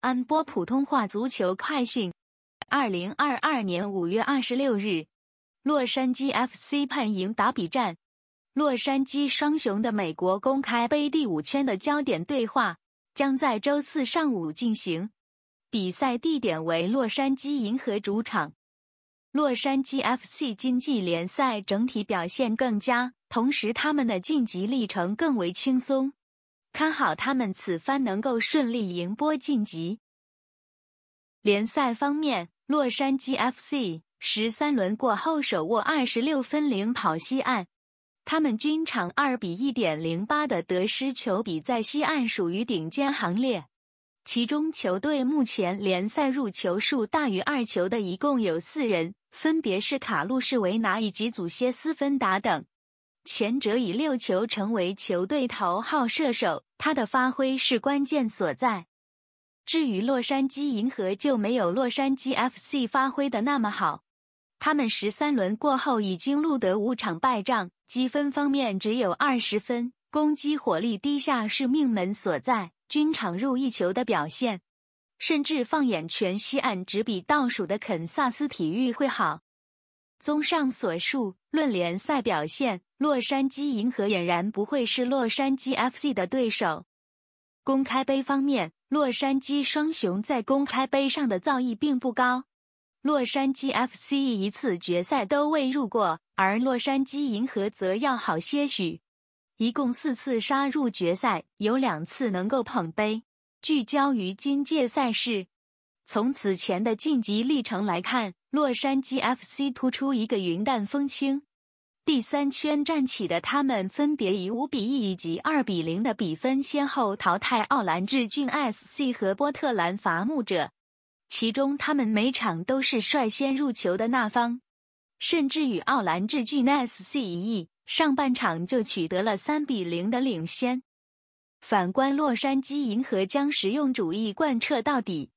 安播普通话足球快讯：二零二二年五月二十六日，洛杉矶 FC 判赢打比战。洛杉矶双雄的美国公开杯第五圈的焦点对话将在周四上午进行，比赛地点为洛杉矶银河主场。洛杉矶 FC 经济联赛整体表现更佳，同时他们的晋级历程更为轻松。看好他们此番能够顺利赢波晋级。联赛方面，洛杉矶 FC 十三轮过后手握二十六分领跑西岸，他们均场二比一点零八的得失球比在西岸属于顶尖行列。其中球队目前联赛入球数大于二球的一共有四人，分别是卡路士维拿以及祖歇斯芬达等，前者以六球成为球队头号射手。他的发挥是关键所在。至于洛杉矶银河，就没有洛杉矶 FC 发挥的那么好。他们十三轮过后已经录得五场败仗，积分方面只有二十分，攻击火力低下是命门所在，均场入一球的表现，甚至放眼全西岸，只比倒数的肯萨斯体育会好。综上所述，论联赛表现，洛杉矶银河俨然不会是洛杉矶 FC 的对手。公开杯方面，洛杉矶双雄在公开杯上的造诣并不高，洛杉矶 FC 一次决赛都未入过，而洛杉矶银河则要好些许，一共四次杀入决赛，有两次能够捧杯。聚焦于今届赛事，从此前的晋级历程来看。洛杉矶 FC 突出一个云淡风轻，第三圈站起的他们分别以五比一以及二比零的比分先后淘汰奥兰治郡 SC 和波特兰伐木者，其中他们每场都是率先入球的那方，甚至与奥兰治郡 SC 一役上半场就取得了三比零的领先。反观洛杉矶银河将实用主义贯彻到底。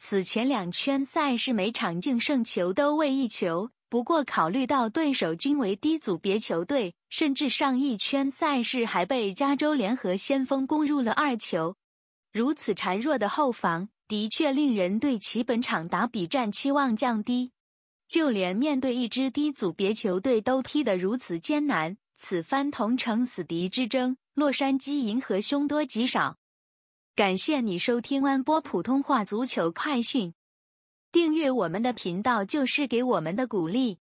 此前两圈赛事每场净胜球都为一球，不过考虑到对手均为低组别球队，甚至上一圈赛事还被加州联合先锋攻入了二球，如此孱弱的后防，的确令人对其本场打比战期望降低。就连面对一支低组别球队都踢得如此艰难，此番同城死敌之争，洛杉矶银河凶多吉少。感谢你收听安波普通话足球快讯，订阅我们的频道就是给我们的鼓励。